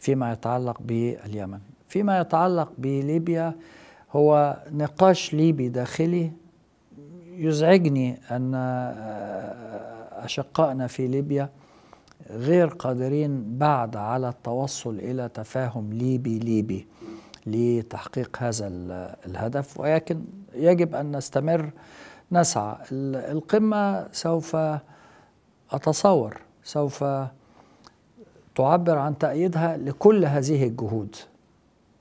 فيما يتعلق باليمن فيما يتعلق بليبيا هو نقاش ليبي داخلي يزعجني أن آه، أشقائنا في ليبيا غير قادرين بعد على التوصل إلى تفاهم ليبي ليبي لتحقيق هذا الهدف ولكن يجب أن نستمر نسعى القمة سوف أتصور سوف تعبر عن تأييدها لكل هذه الجهود